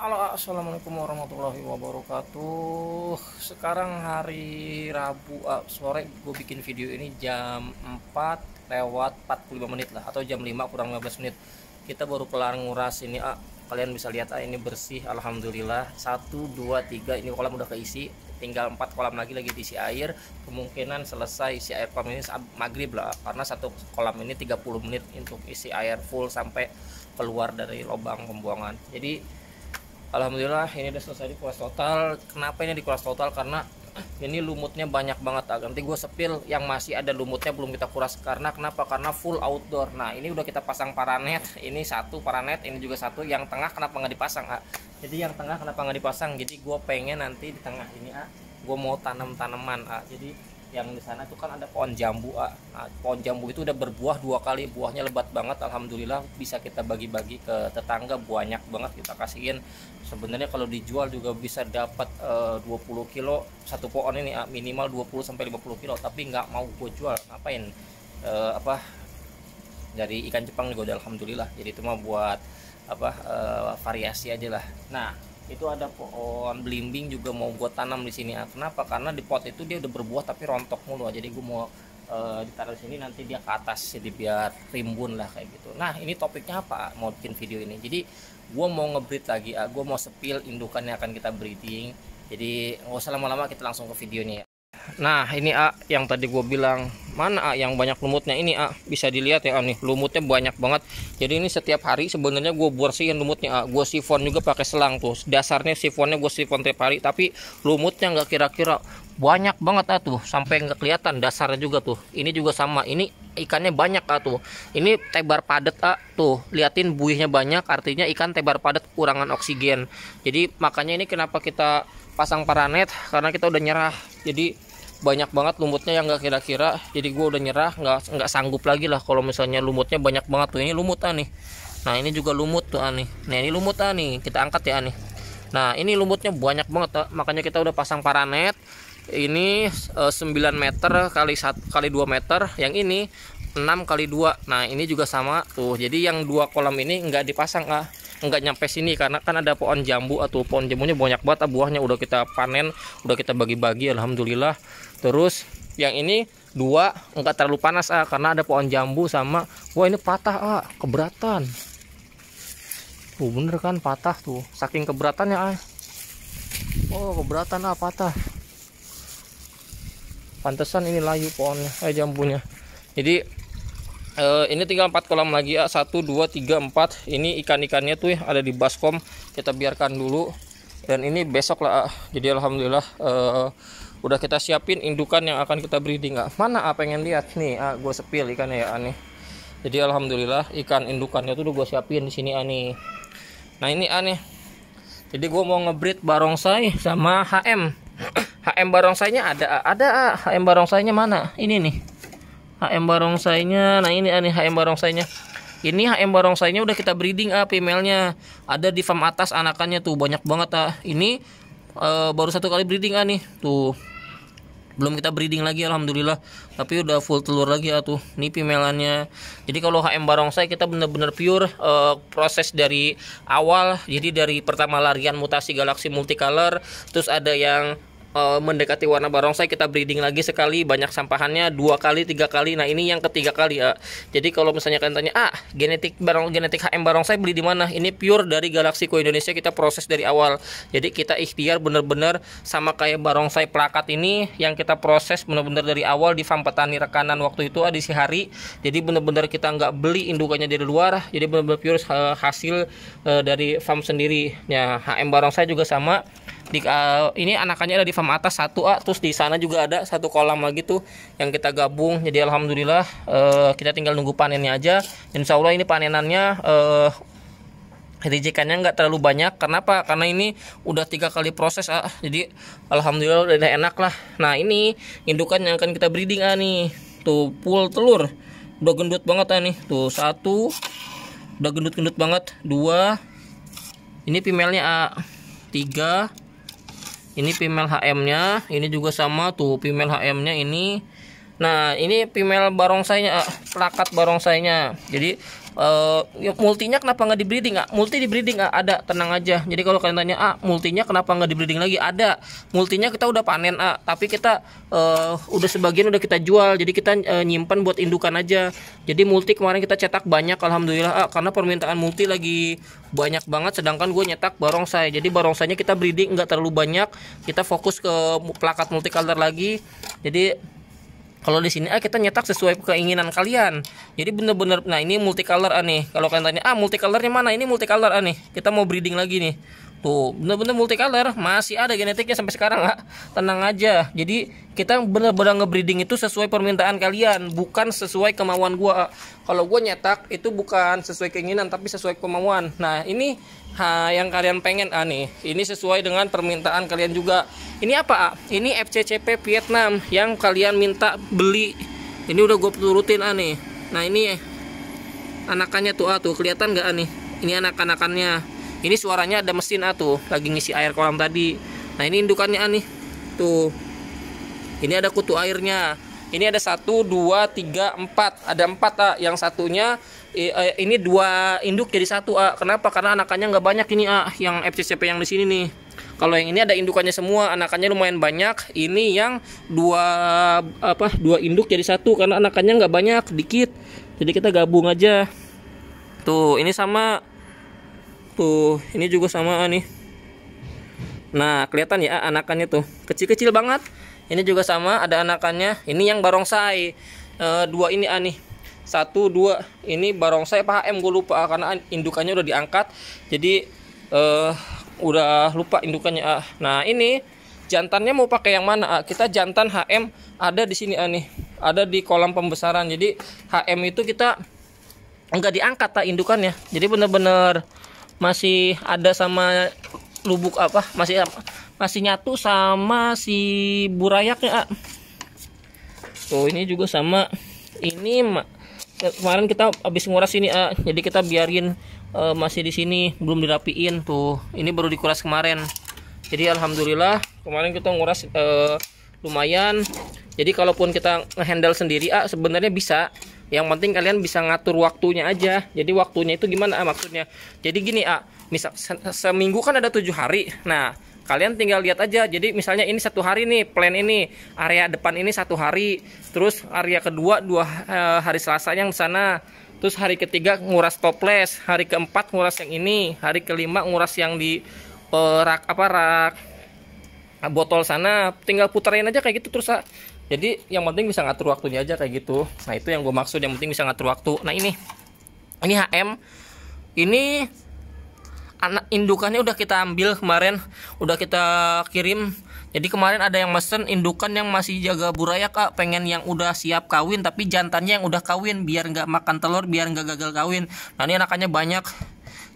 Halo assalamualaikum warahmatullahi wabarakatuh Sekarang hari Rabu uh, sore gue bikin video ini jam 4 lewat 45 menit lah Atau jam 5 kurang 15 menit Kita baru kelar nguras ini uh, Kalian bisa lihat ah, ini bersih Alhamdulillah 1, 2, 3 ini kolam udah keisi Tinggal 4 kolam lagi lagi diisi air Kemungkinan selesai isi air kolam ini maghrib lah Karena satu kolam ini 30 menit untuk isi air full sampai keluar dari lubang pembuangan Jadi Alhamdulillah ini udah selesai di total. Kenapa ini di total? Karena ini lumutnya banyak banget nanti gue sepil yang masih ada lumutnya belum kita kuras karena kenapa karena full outdoor nah ini udah kita pasang paranet ini satu paranet ini juga satu yang tengah kenapa nggak dipasang A? jadi yang tengah kenapa nggak dipasang jadi gue pengen nanti di tengah ini gue mau tanam tanaman jadi yang di sana itu kan ada pohon jambu ah. nah, pohon jambu itu udah berbuah dua kali buahnya lebat banget alhamdulillah bisa kita bagi-bagi ke tetangga banyak banget kita kasihin sebenarnya kalau dijual juga bisa dapat eh, 20 kilo satu pohon ini ah, minimal 20 sampai 50 kilo tapi nggak mau gue jual ngapain eh, apa dari ikan Jepang juga udah alhamdulillah jadi itu mah buat apa eh, variasi aja lah nah itu ada pohon belimbing juga mau gue tanam di sini ah, kenapa karena di pot itu dia udah berbuah tapi rontok mulu ah, jadi gue mau e, ditaruh di sini nanti dia ke atas jadi biar rimbun lah kayak gitu nah ini topiknya apa ah, mau bikin video ini jadi gue mau ngebreed lagi gue mau sepil indukannya akan kita breeding jadi nggak usah lama-lama kita langsung ke videonya ya. nah ini A, yang tadi gue bilang mana ah, yang banyak lumutnya ini ah bisa dilihat ya ah, nih lumutnya banyak banget jadi ini setiap hari sebenarnya gue bersihin lumutnya ah. gue sifon juga pakai selang tuh dasarnya sifonnya gue sifon tiap hari tapi lumutnya nggak kira-kira banyak banget ah tuh sampai nggak kelihatan dasarnya juga tuh ini juga sama ini ikannya banyak ah tuh ini tebar padat ah tuh liatin buihnya banyak artinya ikan tebar padat kekurangan oksigen jadi makanya ini kenapa kita pasang paranet karena kita udah nyerah jadi banyak banget lumutnya yang nggak kira-kira jadi gue udah nyerah nggak nggak sanggup lagi lah kalau misalnya lumutnya banyak banget tuh ini lumut aneh nah ini juga lumut tuh aneh nah ini lumut aneh kita angkat ya aneh nah ini lumutnya banyak banget ah. makanya kita udah pasang paranet ini e, eh, 9 meter kali satu kali 2 meter yang ini 6 kali 2 nah ini juga sama tuh jadi yang dua kolam ini nggak dipasang ah nggak nyampe sini karena kan ada pohon jambu atau pohon jambunya banyak banget ah, buahnya udah kita panen udah kita bagi-bagi alhamdulillah terus yang ini dua enggak terlalu panas ah karena ada pohon jambu sama wah ini patah ah keberatan tuh bener kan patah tuh saking keberatannya ah oh keberatan ah patah pantesan ini layu pohonnya eh jambunya jadi Uh, ini tinggal 4 kolam lagi ya 1, 2, 3, 4 Ini ikan-ikannya tuh ya, ada di baskom Kita biarkan dulu Dan ini besok lah ah. Jadi Alhamdulillah uh, Udah kita siapin indukan yang akan kita breeding gak? Mana ah pengen lihat nih ah, Gue sepil ikannya ya aneh Jadi Alhamdulillah ikan indukannya tuh udah gue siapin di sini aneh Nah ini aneh Jadi gue mau ngebreed barongsai sama HM HM barongsainya ada ah. ada HM barongsainya mana? Ini nih HM barongsainya nah ini ah, nih HM barongsainya ini HM barongsainya udah kita breeding ah emailnya ada di farm atas anakannya tuh banyak banget ah ini uh, baru satu kali breeding ah nih tuh belum kita breeding lagi alhamdulillah tapi udah full telur lagi ya tuh ini pimelannya jadi kalau HM barongsai kita bener-bener pure uh, proses dari awal jadi dari pertama larian mutasi galaksi multicolor terus ada yang uh, mendekati warna barongsai kita breeding lagi sekali banyak sampahannya dua kali tiga kali nah ini yang ketiga kali ya jadi kalau misalnya kalian tanya ah genetik barong genetik HM barongsai beli di mana ini pure dari galaksi Ko Indonesia kita proses dari awal jadi kita ikhtiar bener-bener sama kayak barongsai plakat ini yang kita proses bener-bener dari awal di farm petani rekanan waktu itu di hari jadi bener-bener kita nggak beli indukannya dari luar jadi bener-bener pure eh, hasil uh, dari farm sendiri ya HM barongsai juga sama di uh, ini anakannya ada di farm atas 1A ah. terus di sana juga ada satu kolam lagi tuh yang kita gabung jadi alhamdulillah uh, kita tinggal nunggu panennya aja dan insya Allah ini panenannya uh, eh, rijikannya nggak terlalu banyak kenapa karena ini udah tiga kali proses ah jadi alhamdulillah udah enak lah nah ini indukan yang akan kita breeding ah nih tuh full telur udah gendut banget ah nih tuh satu udah gendut-gendut banget dua ini pimelnya A ah. tiga ini female HM-nya, ini juga sama tuh female HM-nya ini. Nah, ini female barongsainya, eh, plakat barongsainya. Jadi uh, multinya kenapa nggak di breeding ah multi di breeding ah ada tenang aja jadi kalau kalian tanya ah multinya kenapa nggak di breeding lagi ada multinya kita udah panen ah tapi kita uh, udah sebagian udah kita jual jadi kita uh, nyimpan buat indukan aja jadi multi kemarin kita cetak banyak alhamdulillah ah karena permintaan multi lagi banyak banget sedangkan gue nyetak barongsai jadi barongsainya kita breeding nggak terlalu banyak kita fokus ke plakat multicolor lagi jadi kalau di sini ah kita nyetak sesuai keinginan kalian. Jadi bener-bener nah ini multicolor aneh Kalau kalian tanya ah multicolornya mana? Ini multicolor aneh Kita mau breeding lagi nih. Tuh, bener-bener multicolor, masih ada genetiknya sampai sekarang, Kak. Tenang aja. Jadi, kita bener-bener ngebreeding itu sesuai permintaan kalian, bukan sesuai kemauan gua. Kalau gua nyetak itu bukan sesuai keinginan, tapi sesuai kemauan. Nah, ini ha, yang kalian pengen ah nih. Ini sesuai dengan permintaan kalian juga. Ini apa, A? Ini FCCP Vietnam yang kalian minta beli. Ini udah gua turutin ah nih. Nah, ini anakannya tuh ah tuh kelihatan nggak ah nih? Ini anak-anakannya ini suaranya ada mesin ah lagi ngisi air kolam tadi nah ini indukannya ah, nih tuh ini ada kutu airnya ini ada satu dua tiga empat ada empat ah yang satunya eh, ini dua induk jadi satu ah kenapa karena anakannya nggak banyak ini ah yang FCCP yang di sini nih kalau yang ini ada indukannya semua anakannya lumayan banyak ini yang dua apa dua induk jadi satu karena anakannya nggak banyak dikit jadi kita gabung aja tuh ini sama Tuh, ini juga sama ah, nih. Nah, kelihatan ya ah, anakannya tuh. Kecil-kecil banget. Ini juga sama, ada anakannya. Ini yang barongsai. E, dua ini aneh. Satu, dua. Ini barongsai apa HM gue lupa ah, karena indukannya udah diangkat. Jadi e, udah lupa indukannya ah. Nah, ini jantannya mau pakai yang mana? ah. Kita jantan HM ada di sini aneh. Ada di kolam pembesaran. Jadi HM itu kita enggak diangkat tak indukannya. Jadi bener-bener masih ada sama lubuk apa masih masih nyatu sama si burayaknya ah. Oh, tuh ini juga sama ini kemarin kita habis nguras ini ah. jadi kita biarin uh, masih di sini belum dirapiin tuh ini baru dikuras kemarin jadi alhamdulillah kemarin kita nguras uh, lumayan jadi kalaupun kita handle sendiri ah sebenarnya bisa yang penting kalian bisa ngatur waktunya aja jadi waktunya itu gimana ah, maksudnya jadi gini ah misal se seminggu kan ada tujuh hari nah kalian tinggal lihat aja jadi misalnya ini satu hari nih plan ini area depan ini satu hari terus area kedua dua eh, hari selasa yang sana terus hari ketiga nguras toples hari keempat nguras yang ini hari kelima nguras yang di eh, rak apa rak botol sana tinggal puterin aja kayak gitu terus ah jadi yang penting bisa ngatur waktunya aja kayak gitu nah itu yang gue maksud yang penting bisa ngatur waktu nah ini ini HM ini anak indukannya udah kita ambil kemarin udah kita kirim jadi kemarin ada yang mesen indukan yang masih jaga buraya kak pengen yang udah siap kawin tapi jantannya yang udah kawin biar nggak makan telur biar nggak gagal kawin nah ini anakannya banyak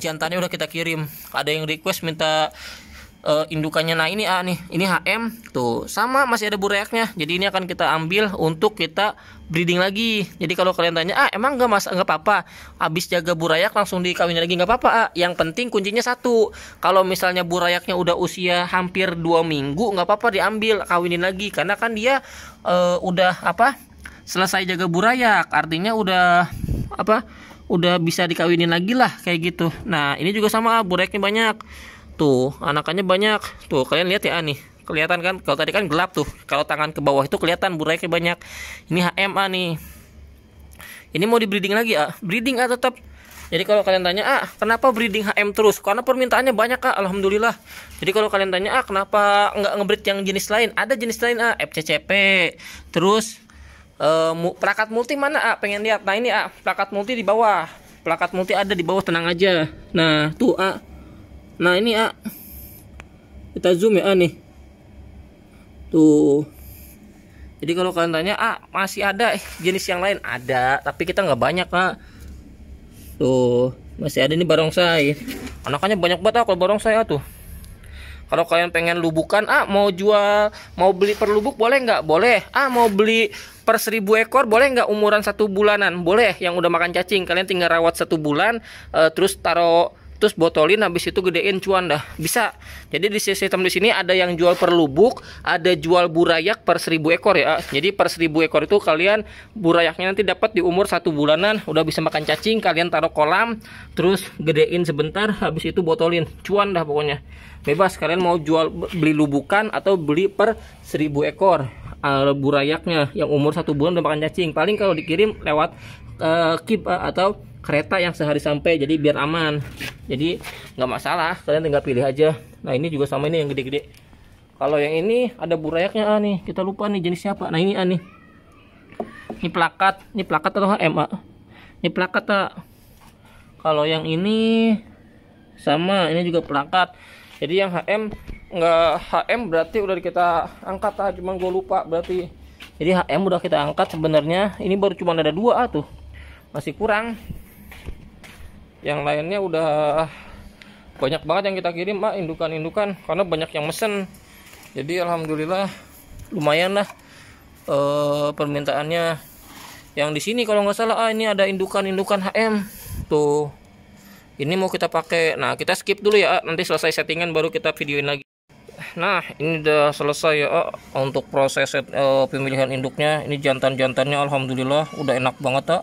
jantannya udah kita kirim ada yang request minta uh, indukannya nah ini A nih ini HM tuh sama masih ada burayaknya jadi ini akan kita ambil untuk kita breeding lagi jadi kalau kalian tanya ah emang nggak mas nggak apa-apa abis jaga burayak langsung dikawinin lagi nggak apa-apa ah. yang penting kuncinya satu kalau misalnya burayaknya udah usia hampir dua minggu nggak apa-apa diambil kawinin lagi karena kan dia uh, udah apa selesai jaga burayak artinya udah apa udah bisa dikawinin lagi lah kayak gitu nah ini juga sama burayaknya banyak Tuh, anakannya banyak. Tuh, kalian lihat ya nih. Kelihatan kan? Kalau tadi kan gelap tuh. Kalau tangan ke bawah itu kelihatan burainya banyak. Ini HMA nih. Ini mau di breeding lagi, ah. Breeding ah tetap. Jadi kalau kalian tanya, ah kenapa breeding HM terus? Karena permintaannya banyak ah alhamdulillah. Jadi kalau kalian tanya, ah kenapa nggak ngebreed yang jenis lain? Ada jenis lain, ah FCCP. Terus uh, plakat multi mana, ah pengen lihat. Nah ini ah plakat multi di bawah. Plakat multi ada di bawah, tenang aja. Nah tuh ah Nah ini A Kita zoom ya A nih Tuh Jadi kalau kalian tanya A masih ada jenis yang lain Ada tapi kita nggak banyak A Tuh Masih ada nih barongsai Anakannya banyak banget A kalau barongsai A tuh kalau kalian pengen lubukan, ah mau jual, mau beli per lubuk boleh nggak? Boleh. Ah mau beli per seribu ekor boleh nggak? Umuran satu bulanan boleh. Yang udah makan cacing kalian tinggal rawat satu bulan, uh, terus taruh terus botolin habis itu gedein cuan dah bisa jadi di sistem di sini ada yang jual per lubuk ada jual burayak per seribu ekor ya jadi per seribu ekor itu kalian burayaknya nanti dapat di umur satu bulanan udah bisa makan cacing kalian taruh kolam terus gedein sebentar habis itu botolin cuan dah pokoknya bebas kalian mau jual beli lubukan atau beli per seribu ekor uh, burayaknya yang umur satu bulan udah makan cacing paling kalau dikirim lewat uh, eh, kip uh, eh, atau kereta yang sehari sampai jadi biar aman jadi nggak masalah kalian tinggal pilih aja nah ini juga sama ini yang gede-gede kalau yang ini ada burayaknya ah nih kita lupa nih jenisnya siapa nah ini ah nih ini plakat ini plakat atau HM ah. ini plakat ah. kalau yang ini sama ini juga plakat jadi yang HM nggak HM berarti udah kita angkat ah cuman gue lupa berarti jadi HM udah kita angkat sebenarnya ini baru cuma ada dua ah, tuh masih kurang yang lainnya udah banyak banget yang kita kirim mak indukan-indukan karena banyak yang mesen jadi alhamdulillah lumayan lah e, permintaannya yang di sini kalau nggak salah ah ini ada indukan-indukan HM tuh ini mau kita pakai nah kita skip dulu ya ah, nanti selesai settingan baru kita videoin lagi nah ini udah selesai ya ah, untuk proses e, pemilihan induknya ini jantan-jantannya alhamdulillah udah enak banget ah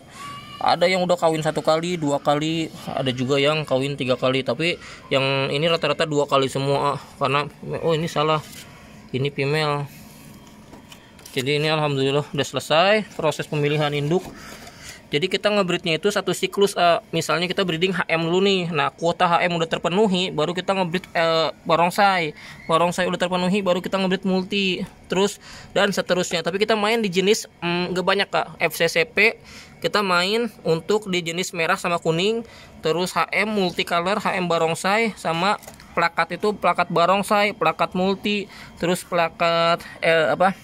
ada yang udah kawin satu kali dua kali ada juga yang kawin tiga kali tapi yang ini rata-rata dua kali semua karena oh ini salah ini female jadi ini alhamdulillah udah selesai proses pemilihan induk jadi kita ngebreednya itu satu siklus uh, misalnya kita breeding HM dulu nih nah kuota HM udah terpenuhi baru kita ngebreed uh, barongsai barongsai udah terpenuhi baru kita ngebreed multi terus dan seterusnya tapi kita main di jenis mm, gak banyak kak FCCP kita main untuk di jenis merah sama kuning terus HM multicolor HM barongsai sama plakat itu plakat barongsai plakat multi terus plakat eh, apa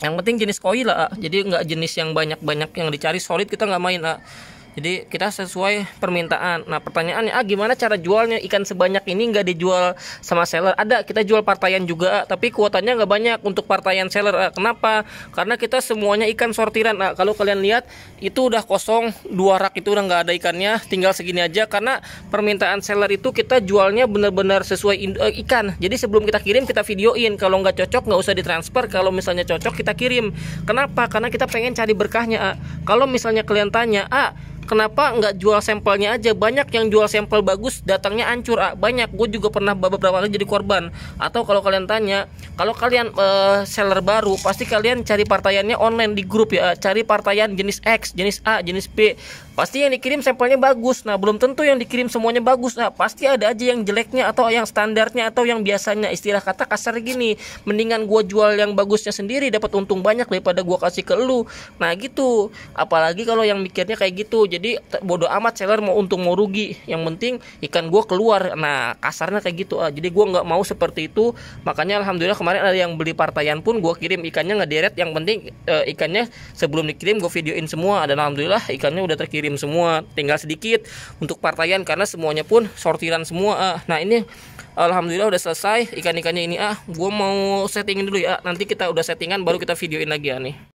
yang penting jenis koi lah jadi nggak jenis yang banyak banyak yang dicari solid kita nggak main lah jadi kita sesuai permintaan nah pertanyaannya ah gimana cara jualnya ikan sebanyak ini nggak dijual sama seller ada kita jual partaian juga tapi kuotanya nggak banyak untuk partaian seller ah, kenapa karena kita semuanya ikan sortiran nah, kalau kalian lihat itu udah kosong dua rak itu udah nggak ada ikannya tinggal segini aja karena permintaan seller itu kita jualnya benar-benar sesuai eh, ikan jadi sebelum kita kirim kita videoin kalau nggak cocok nggak usah ditransfer kalau misalnya cocok kita kirim kenapa karena kita pengen cari berkahnya ah. kalau misalnya kalian tanya ah kenapa nggak jual sampelnya aja banyak yang jual sampel bagus datangnya ancur ah. banyak gue juga pernah beberapa kali jadi korban atau kalau kalian tanya kalau kalian uh, seller baru pasti kalian cari partaiannya online di grup ya cari partaian jenis X jenis A jenis B Pasti yang dikirim sampelnya bagus. Nah, belum tentu yang dikirim semuanya bagus. Nah, pasti ada aja yang jeleknya atau yang standarnya atau yang biasanya istilah kata kasar gini. Mendingan gue jual yang bagusnya sendiri dapat untung banyak daripada gue kasih ke lu. Nah, gitu. Apalagi kalau yang mikirnya kayak gitu. Jadi bodoh amat seller mau untung mau rugi. Yang penting ikan gue keluar. Nah, kasarnya kayak gitu. Ah, jadi gue nggak mau seperti itu. Makanya alhamdulillah kemarin ada yang beli partaian pun gue kirim ikannya nggak deret. Yang penting e, ikannya sebelum dikirim gue videoin semua dan alhamdulillah ikannya udah terkirim kirim semua tinggal sedikit untuk partaian karena semuanya pun sortiran semua ah. nah ini Alhamdulillah udah selesai ikan-ikannya ini ah gue mau settingin dulu ya nanti kita udah settingan baru kita videoin lagi ya nih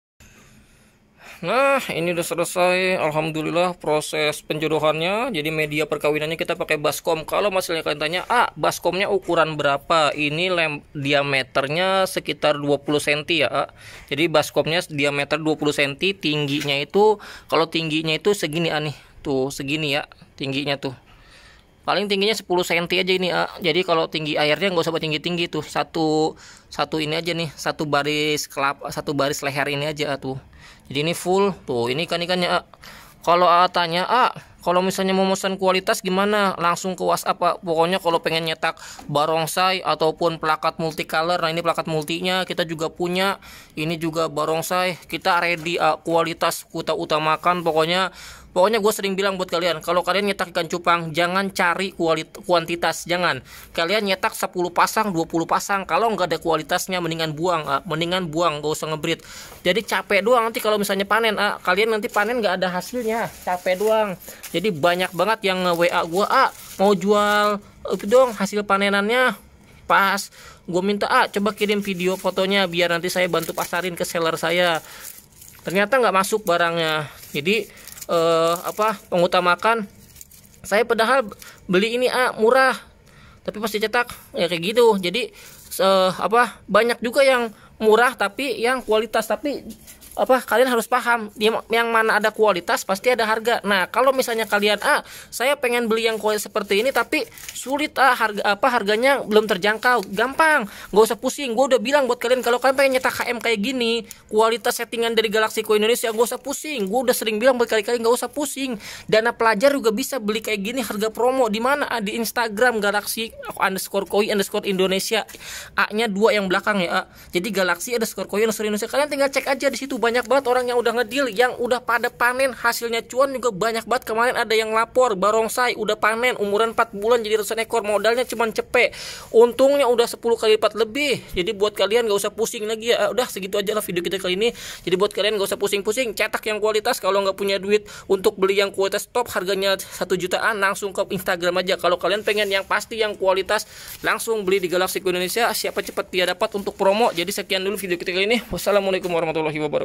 Nah, ini udah selesai. Alhamdulillah proses penjodohannya. Jadi media perkawinannya kita pakai baskom. Kalau masih kalian tanya, "Ah, baskomnya ukuran berapa?" Ini lem diameternya sekitar 20 cm ya, ah. Jadi baskomnya diameter 20 cm, tingginya itu kalau tingginya itu segini ah nih. Tuh, segini ya tingginya tuh. Paling tingginya 10 cm aja ini, ah. Jadi kalau tinggi airnya nggak usah tinggi-tinggi tuh. Satu satu ini aja nih, satu baris kelap, satu baris leher ini aja ah, tuh jadi ini full tuh ini ikan ikannya A kalau A tanya A kalau misalnya mau pesan kualitas gimana langsung ke WhatsApp Pak pokoknya kalau pengen nyetak barongsai ataupun plakat multicolor nah ini plakat multinya kita juga punya ini juga barongsai kita ready A. kualitas kita utamakan pokoknya Pokoknya gue sering bilang buat kalian, kalau kalian nyetak ikan cupang, jangan cari kuantitas, jangan. Kalian nyetak 10 pasang, 20 pasang. Kalau nggak ada kualitasnya, mendingan buang, ah. mendingan buang, gak usah ngebreed. Jadi capek doang nanti kalau misalnya panen, ah. kalian nanti panen nggak ada hasilnya, capek doang. Jadi banyak banget yang WA gue, ah, mau jual itu dong hasil panenannya pas gue minta ah coba kirim video fotonya biar nanti saya bantu pasarin ke seller saya ternyata nggak masuk barangnya jadi uh, apa mengutamakan saya padahal beli ini ah murah tapi pasti cetak ya kayak gitu jadi uh, apa banyak juga yang murah tapi yang kualitas tapi apa kalian harus paham yang mana ada kualitas pasti ada harga nah kalau misalnya kalian ah saya pengen beli yang kualitas seperti ini tapi sulit ah harga apa harganya belum terjangkau gampang nggak usah pusing gue udah bilang buat kalian kalau kalian pengen nyetak HM kayak gini kualitas settingan dari Galaxy koin Indonesia nggak usah pusing gue udah sering bilang berkali-kali nggak usah pusing dana pelajar juga bisa beli kayak gini harga promo di mana ah, di Instagram Galaxy underscore koi underscore Indonesia A nya dua yang belakang ya ah. jadi Galaxy underscore koi underscore Indonesia kalian tinggal cek aja di situ banyak banget orang yang udah ngedil yang udah pada panen hasilnya cuan juga banyak banget kemarin ada yang lapor barongsai udah panen umuran 4 bulan jadi ratusan ekor modalnya cuman cepek untungnya udah 10 kali lipat lebih jadi buat kalian gak usah pusing lagi ya eh, udah segitu aja lah video kita kali ini jadi buat kalian gak usah pusing-pusing cetak yang kualitas kalau nggak punya duit untuk beli yang kualitas top harganya satu jutaan langsung ke Instagram aja kalau kalian pengen yang pasti yang kualitas langsung beli di Galaxy Indonesia siapa cepat dia dapat untuk promo jadi sekian dulu video kita kali ini wassalamualaikum warahmatullahi wabarakatuh